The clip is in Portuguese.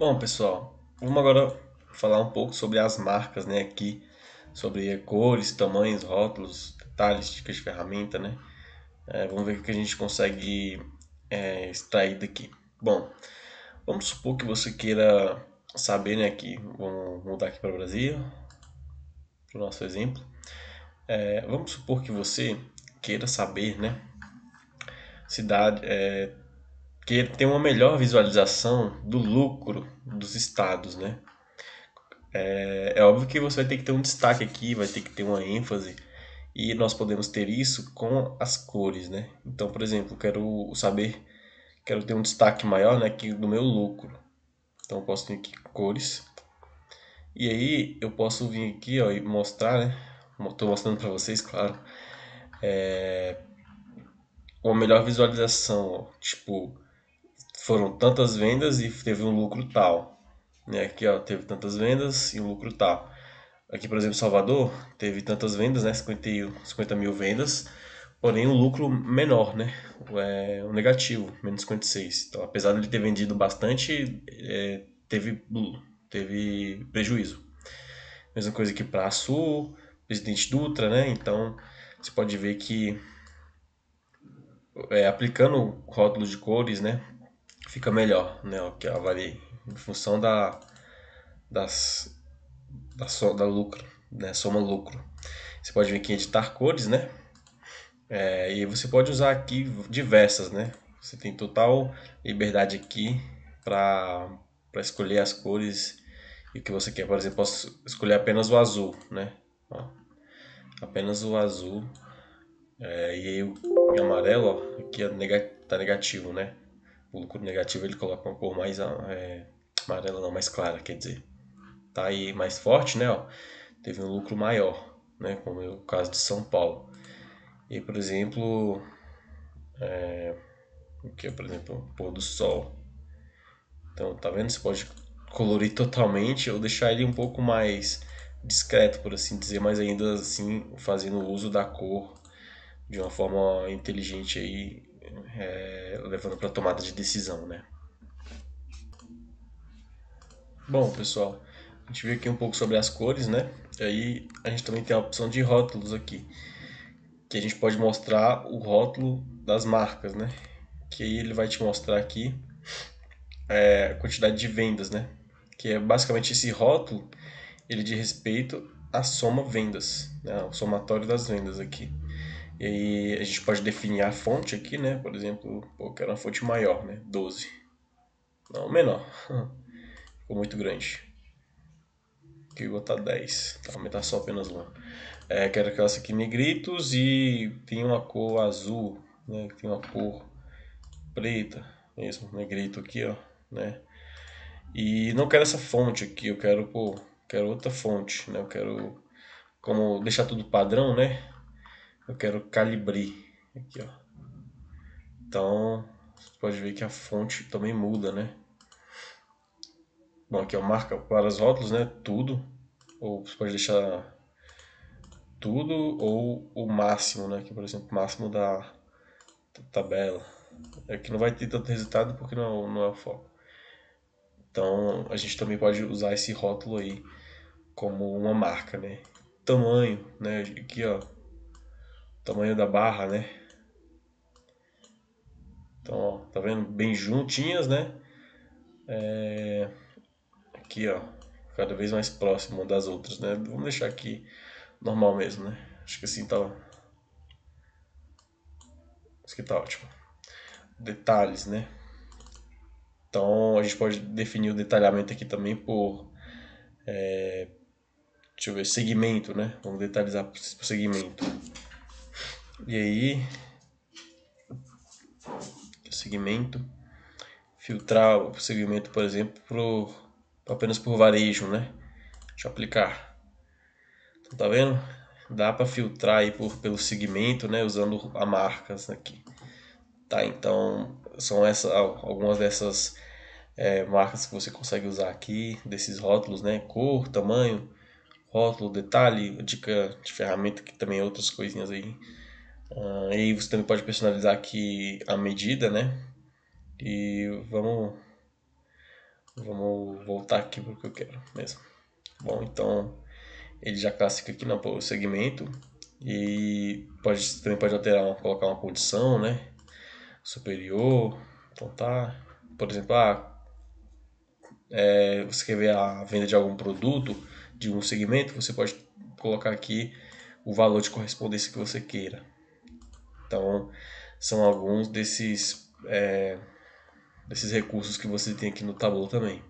Bom, pessoal, vamos agora falar um pouco sobre as marcas, né, aqui, sobre cores, tamanhos, rótulos, detalhes, dicas de ferramenta, né? É, vamos ver o que a gente consegue é, extrair daqui. Bom, vamos supor que você queira saber, né, aqui, vamos mudar aqui para o Brasil, para o nosso exemplo. É, vamos supor que você queira saber, né, cidade, é, que ele tem uma melhor visualização do lucro dos estados, né? É, é, óbvio que você vai ter que ter um destaque aqui, vai ter que ter uma ênfase, e nós podemos ter isso com as cores, né? Então, por exemplo, quero saber, quero ter um destaque maior, né, que do meu lucro. Então, eu posso vir aqui cores, e aí eu posso vir aqui, ó, e mostrar, né? Estou mostrando para vocês, claro. É, uma melhor visualização, ó, tipo foram tantas vendas e teve um lucro tal. Né? Aqui ó, teve tantas vendas e um lucro tal. Aqui, por exemplo, Salvador teve tantas vendas, né? 50, 50 mil vendas, porém um lucro menor, né? É, um negativo, menos 56. Então, apesar de ele ter vendido bastante, é, teve, teve prejuízo. Mesma coisa aqui para Sul, Presidente Dutra, né? Então, você pode ver que é, aplicando rótulos de cores, né? fica melhor, né? O que eu avaliei em função da, das, da, so, da lucro, né? Soma lucro. Você pode vir aqui editar cores, né? É, e você pode usar aqui diversas, né? Você tem total liberdade aqui para escolher as cores e o que você quer. Por exemplo, posso escolher apenas o azul, né? Ó, apenas o azul. É, e aí o amarelo, ó, aqui é tá negativo, né? O lucro negativo ele coloca uma cor mais ah, é, amarela, não, mais clara, quer dizer. Tá aí mais forte, né? Ó, teve um lucro maior, né? Como é o caso de São Paulo. E, por exemplo, é, o que é, por exemplo, pôr do sol. Então, tá vendo? Você pode colorir totalmente ou deixar ele um pouco mais discreto, por assim dizer, mas ainda assim fazendo uso da cor de uma forma inteligente aí é, levando para tomada de decisão, né? Bom, pessoal, a gente viu aqui um pouco sobre as cores, né? E aí a gente também tem a opção de rótulos aqui, que a gente pode mostrar o rótulo das marcas, né? Que aí ele vai te mostrar aqui é, a quantidade de vendas, né? Que é basicamente esse rótulo, ele de respeito à soma vendas, né? o somatório das vendas aqui. E aí a gente pode definir a fonte aqui, né? Por exemplo, eu quero uma fonte maior, né? 12. Não, menor. Ficou muito grande. Aqui eu tá, vou botar 10. Tá, aumentar só apenas uma. É, quero que aqui negritos e tem uma cor azul, né? Tem uma cor preta mesmo, negrito aqui, ó, né? E não quero essa fonte aqui, eu quero, pô, quero outra fonte, né? Eu quero como deixar tudo padrão, né? eu quero calibrar aqui, ó. Então, você pode ver que a fonte também muda, né? Bom, aqui ó marca para os rótulos, né? Tudo. Ou você pode deixar tudo ou o máximo, né? Aqui, por exemplo, máximo da tabela. Aqui é não vai ter tanto resultado porque não, é não é o foco. Então, a gente também pode usar esse rótulo aí como uma marca, né? Tamanho, né? Aqui, ó, tamanho da barra, né? Então, ó, tá vendo? Bem juntinhas, né? É... Aqui, ó, cada vez mais próximo das outras, né? Vamos deixar aqui normal mesmo, né? Acho que assim tá... acho que tá ótimo. Detalhes, né? Então, a gente pode definir o detalhamento aqui também por... É... Deixa eu ver, segmento, né? Vamos detalhar por segmento. E aí, segmento, filtrar o segmento, por exemplo, pro, apenas por varejo, né? Deixa eu aplicar. Então, tá vendo? Dá para filtrar aí por, pelo segmento, né? Usando as marcas aqui. Tá, então são essas algumas dessas é, marcas que você consegue usar aqui, desses rótulos, né? Cor, tamanho, rótulo, detalhe, dica de ferramenta que também é outras coisinhas aí Uh, e você também pode personalizar aqui a medida, né? E vamos, vamos voltar aqui para o que eu quero mesmo. Bom, então ele já classifica aqui no segmento e pode, também pode alterar, uma, colocar uma condição, né? Superior, então tá. Por exemplo, ah, é, você quer ver a venda de algum produto de um segmento, você pode colocar aqui o valor de correspondência que você queira. Então, são alguns desses, é, desses recursos que você tem aqui no tabuleiro também.